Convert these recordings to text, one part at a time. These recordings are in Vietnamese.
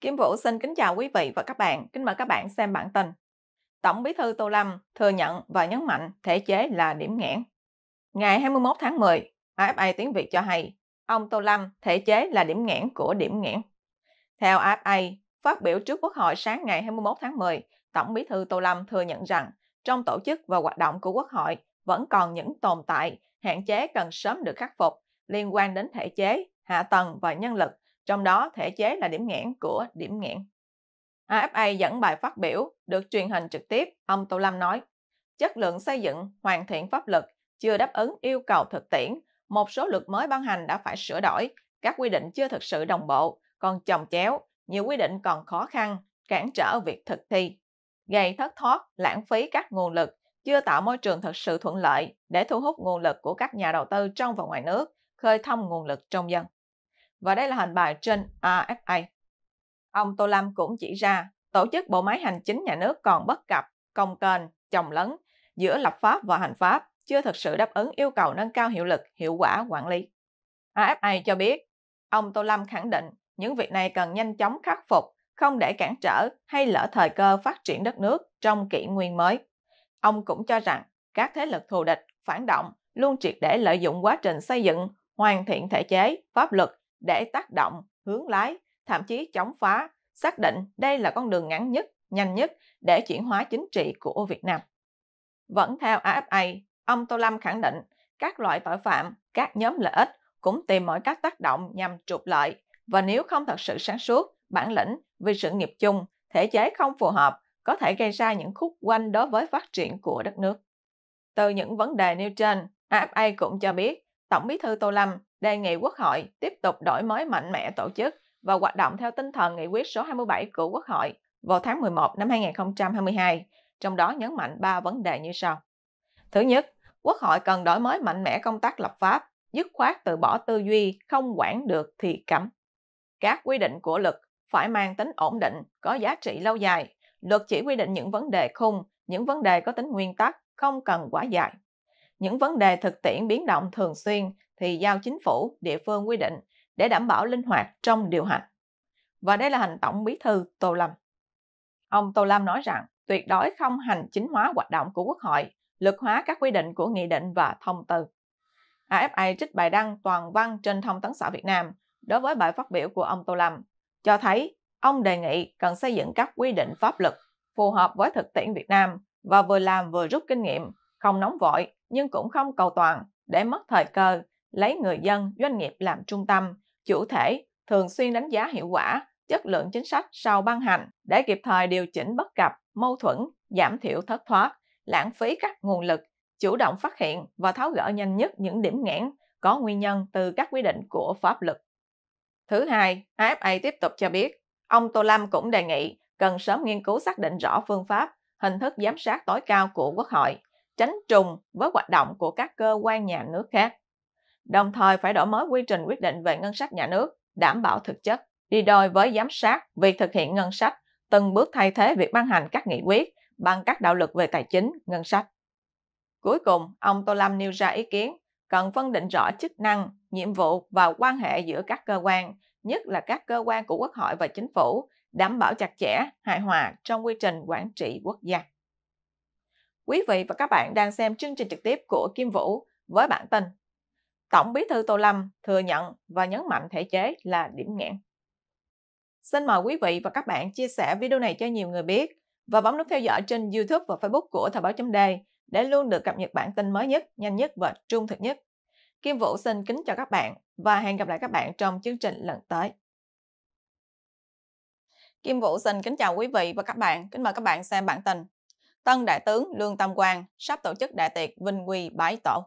Kim Vũ xin kính chào quý vị và các bạn, kính mời các bạn xem bản tin. Tổng bí thư Tô Lâm thừa nhận và nhấn mạnh thể chế là điểm nghẽn. Ngày 21 tháng 10, AFA tiếng Việt cho hay, ông Tô Lâm thể chế là điểm nghẽn của điểm nghẽn. Theo AFA, phát biểu trước Quốc hội sáng ngày 21 tháng 10, Tổng bí thư Tô Lâm thừa nhận rằng trong tổ chức và hoạt động của Quốc hội vẫn còn những tồn tại, hạn chế cần sớm được khắc phục liên quan đến thể chế, hạ tầng và nhân lực – trong đó thể chế là điểm nghẽn của điểm nghẽn. AFA dẫn bài phát biểu được truyền hình trực tiếp, ông Tô Lâm nói, chất lượng xây dựng, hoàn thiện pháp luật chưa đáp ứng yêu cầu thực tiễn, một số luật mới ban hành đã phải sửa đổi, các quy định chưa thực sự đồng bộ, còn chồng chéo, nhiều quy định còn khó khăn, cản trở việc thực thi, gây thất thoát, lãng phí các nguồn lực, chưa tạo môi trường thực sự thuận lợi để thu hút nguồn lực của các nhà đầu tư trong và ngoài nước, khơi thông nguồn lực trong dân và đây là hình bài trên AFA. Ông Tô Lâm cũng chỉ ra tổ chức bộ máy hành chính nhà nước còn bất cập, công kênh, chồng lấn giữa lập pháp và hành pháp chưa thực sự đáp ứng yêu cầu nâng cao hiệu lực, hiệu quả quản lý. AFA cho biết, ông Tô Lâm khẳng định những việc này cần nhanh chóng khắc phục, không để cản trở hay lỡ thời cơ phát triển đất nước trong kỷ nguyên mới. Ông cũng cho rằng các thế lực thù địch, phản động luôn triệt để lợi dụng quá trình xây dựng, hoàn thiện thể chế, pháp luật để tác động, hướng lái, thậm chí chống phá, xác định đây là con đường ngắn nhất, nhanh nhất để chuyển hóa chính trị của Việt Nam. Vẫn theo AFA, ông Tô Lâm khẳng định các loại tội phạm, các nhóm lợi ích cũng tìm mọi cách tác động nhằm trục lợi và nếu không thật sự sáng suốt, bản lĩnh vì sự nghiệp chung, thể chế không phù hợp có thể gây ra những khúc quanh đối với phát triển của đất nước. Từ những vấn đề nêu trên, AFA cũng cho biết Tổng bí thư Tô Lâm đề nghị Quốc hội tiếp tục đổi mới mạnh mẽ tổ chức và hoạt động theo tinh thần nghị quyết số 27 của Quốc hội vào tháng 11 năm 2022, trong đó nhấn mạnh 3 vấn đề như sau. Thứ nhất, Quốc hội cần đổi mới mạnh mẽ công tác lập pháp, dứt khoát từ bỏ tư duy không quản được thì cấm. Các quy định của luật phải mang tính ổn định, có giá trị lâu dài. Luật chỉ quy định những vấn đề khung, những vấn đề có tính nguyên tắc, không cần quá dài những vấn đề thực tiễn biến động thường xuyên thì giao chính phủ, địa phương quy định để đảm bảo linh hoạt trong điều hành. Và đây là hành tổng bí thư Tô Lâm. Ông Tô Lâm nói rằng tuyệt đối không hành chính hóa hoạt động của Quốc hội, lực hóa các quy định của nghị định và thông tư. AFA trích bài đăng toàn văn trên thông tấn xã Việt Nam đối với bài phát biểu của ông Tô Lâm, cho thấy ông đề nghị cần xây dựng các quy định pháp luật phù hợp với thực tiễn Việt Nam và vừa làm vừa rút kinh nghiệm, không nóng vội, nhưng cũng không cầu toàn để mất thời cơ, lấy người dân, doanh nghiệp làm trung tâm, chủ thể thường xuyên đánh giá hiệu quả, chất lượng chính sách sau ban hành để kịp thời điều chỉnh bất cập, mâu thuẫn, giảm thiểu thất thoát, lãng phí các nguồn lực, chủ động phát hiện và tháo gỡ nhanh nhất những điểm nghẽn có nguyên nhân từ các quy định của pháp luật. Thứ hai, AFA tiếp tục cho biết, ông Tô Lâm cũng đề nghị cần sớm nghiên cứu xác định rõ phương pháp, hình thức giám sát tối cao của Quốc hội tránh trùng với hoạt động của các cơ quan nhà nước khác. Đồng thời phải đổi mới quy trình quyết định về ngân sách nhà nước, đảm bảo thực chất, đi đôi với giám sát việc thực hiện ngân sách, từng bước thay thế việc ban hành các nghị quyết bằng các đạo luật về tài chính, ngân sách. Cuối cùng, ông Tô Lâm nêu ra ý kiến cần phân định rõ chức năng, nhiệm vụ và quan hệ giữa các cơ quan, nhất là các cơ quan của Quốc hội và Chính phủ, đảm bảo chặt chẽ, hài hòa trong quy trình quản trị quốc gia. Quý vị và các bạn đang xem chương trình trực tiếp của Kim Vũ với bản tin Tổng bí thư Tô Lâm thừa nhận và nhấn mạnh thể chế là điểm nghẽn. Xin mời quý vị và các bạn chia sẻ video này cho nhiều người biết và bấm nút theo dõi trên YouTube và Facebook của Thời báo chấm đề để luôn được cập nhật bản tin mới nhất, nhanh nhất và trung thực nhất. Kim Vũ xin kính chào các bạn và hẹn gặp lại các bạn trong chương trình lần tới. Kim Vũ xin kính chào quý vị và các bạn. Kính mời các bạn xem bản tin tân đại tướng Lương Tam Quang sắp tổ chức đại tiệc vinh quy bái tổ.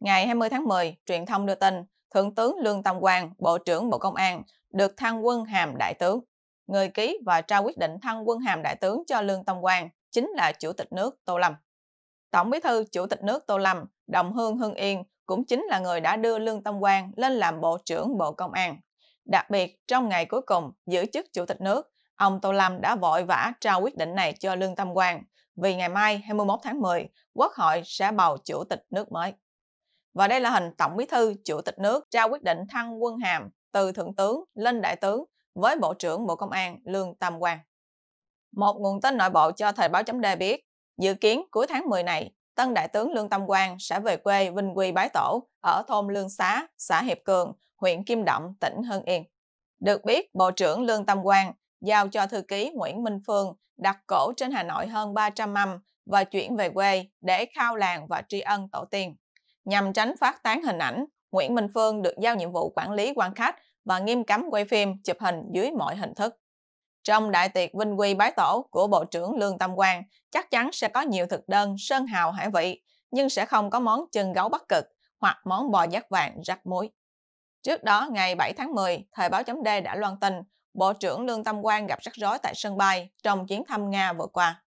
Ngày 20 tháng 10, truyền thông đưa tin Thượng tướng Lương Tam Quang, Bộ trưởng Bộ Công an, được thăng quân hàm đại tướng. Người ký và trao quyết định thăng quân hàm đại tướng cho Lương Tam Quang chính là Chủ tịch nước Tô Lâm. Tổng bí thư Chủ tịch nước Tô Lâm, Đồng Hương Hưng Yên cũng chính là người đã đưa Lương Tam Quang lên làm Bộ trưởng Bộ Công an. Đặc biệt, trong ngày cuối cùng giữ chức Chủ tịch nước, ông Tô Lâm đã vội vã trao quyết định này cho Lương Tam Quang, vì ngày mai 21 tháng 10, Quốc hội sẽ bầu chủ tịch nước mới. Và đây là hình Tổng Bí thư Chủ tịch nước trao quyết định thăng quân hàm từ Thượng tướng lên Đại tướng với Bộ trưởng Bộ Công an Lương Tam Quang. Một nguồn tin nội bộ cho Thời báo chấm đề biết, dự kiến cuối tháng 10 này, tân Đại tướng Lương Tam Quang sẽ về quê Vinh Quy Bái Tổ ở thôn Lương Xá, xã Hiệp Cường, huyện Kim Động, tỉnh Hưng Yên. Được biết, Bộ trưởng Lương Tam Quang giao cho thư ký Nguyễn Minh Phương đặt cổ trên Hà Nội hơn 300 mâm và chuyển về quê để khao làng và tri ân tổ tiên. Nhằm tránh phát tán hình ảnh, Nguyễn Minh Phương được giao nhiệm vụ quản lý quan khách và nghiêm cấm quay phim, chụp hình dưới mọi hình thức. Trong đại tiệc vinh quy bái tổ của Bộ trưởng Lương Tâm Quang, chắc chắn sẽ có nhiều thực đơn sơn hào hải vị, nhưng sẽ không có món chân gấu bắc cực hoặc món bò giác vàng rắc muối. Trước đó, ngày 7 tháng 10, Thời báo chấm D đã loan tin Bộ trưởng Lương Tâm Quang gặp rắc rối tại sân bay trong chuyến thăm Nga vừa qua.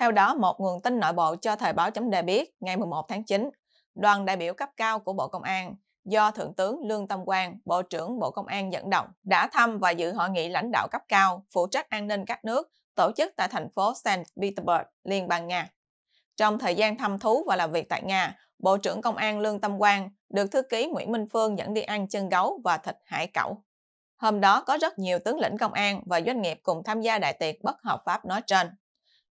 Theo đó, một nguồn tin nội bộ cho thời báo chấm đề biết ngày 11 tháng 9, đoàn đại biểu cấp cao của Bộ Công an do Thượng tướng Lương Tâm Quang, Bộ trưởng Bộ Công an dẫn đầu, đã thăm và dự hội nghị lãnh đạo cấp cao phụ trách an ninh các nước tổ chức tại thành phố Saint Petersburg, Liên bang Nga. Trong thời gian thăm thú và làm việc tại Nga, Bộ trưởng Công an Lương Tâm Quang được thư ký Nguyễn Minh Phương dẫn đi ăn chân gấu và thịt hải cẩu. Hôm đó có rất nhiều tướng lĩnh công an và doanh nghiệp cùng tham gia đại tiệc bất hợp pháp nói trên.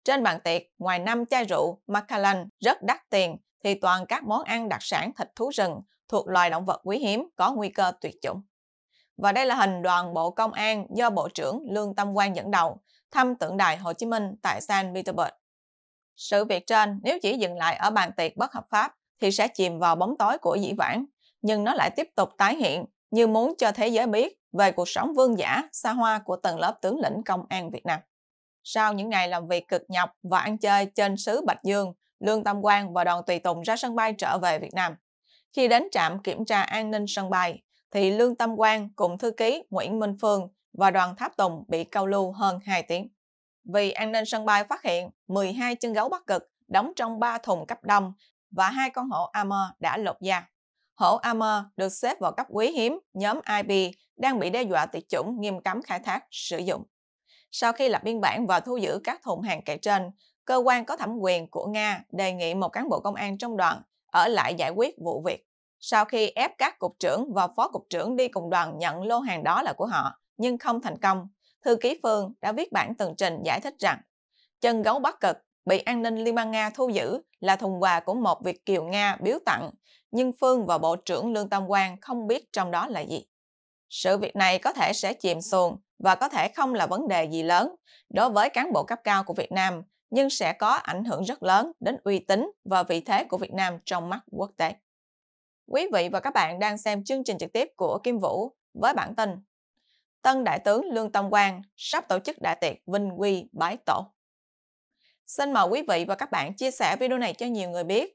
Trên bàn tiệc, ngoài năm chai rượu Macallan rất đắt tiền thì toàn các món ăn đặc sản thịt thú rừng thuộc loài động vật quý hiếm có nguy cơ tuyệt chủng. Và đây là hình đoàn bộ công an do Bộ trưởng Lương Tâm Quang dẫn đầu thăm tượng đài Hồ Chí Minh tại San Petersburg. Sự việc trên nếu chỉ dừng lại ở bàn tiệc bất hợp pháp thì sẽ chìm vào bóng tối của dĩ vãng, nhưng nó lại tiếp tục tái hiện như muốn cho thế giới biết về cuộc sống vương giả, xa hoa của tầng lớp tướng lĩnh công an Việt Nam. Sau những ngày làm việc cực nhọc và ăn chơi trên xứ Bạch Dương, Lương Tâm Quang và đoàn tùy tùng ra sân bay trở về Việt Nam. Khi đến trạm kiểm tra an ninh sân bay, thì Lương Tâm Quang cùng thư ký Nguyễn Minh Phương và đoàn tháp tùng bị câu lưu hơn 2 tiếng. Vì an ninh sân bay phát hiện 12 chân gấu bắc cực đóng trong 3 thùng cấp đông và hai con hổ Amor đã lột da hổ Amur được xếp vào cấp quý hiếm nhóm IP đang bị đe dọa tuyệt chủng nghiêm cấm khai thác, sử dụng. Sau khi lập biên bản và thu giữ các thùng hàng kể trên, cơ quan có thẩm quyền của Nga đề nghị một cán bộ công an trong đoàn ở lại giải quyết vụ việc. Sau khi ép các cục trưởng và phó cục trưởng đi cùng đoàn nhận lô hàng đó là của họ, nhưng không thành công, thư ký Phương đã viết bản tường trình giải thích rằng chân gấu bắc cực bị an ninh Liên bang Nga thu giữ là thùng quà của một Việt kiều Nga biếu tặng nhưng Phương và Bộ trưởng Lương Tam Quang không biết trong đó là gì. Sự việc này có thể sẽ chìm xuồng và có thể không là vấn đề gì lớn đối với cán bộ cấp cao của Việt Nam, nhưng sẽ có ảnh hưởng rất lớn đến uy tín và vị thế của Việt Nam trong mắt quốc tế. Quý vị và các bạn đang xem chương trình trực tiếp của Kim Vũ với bản tin Tân Đại tướng Lương Tâm Quang sắp tổ chức đại tiệc Vinh Quy Bái Tổ. Xin mời quý vị và các bạn chia sẻ video này cho nhiều người biết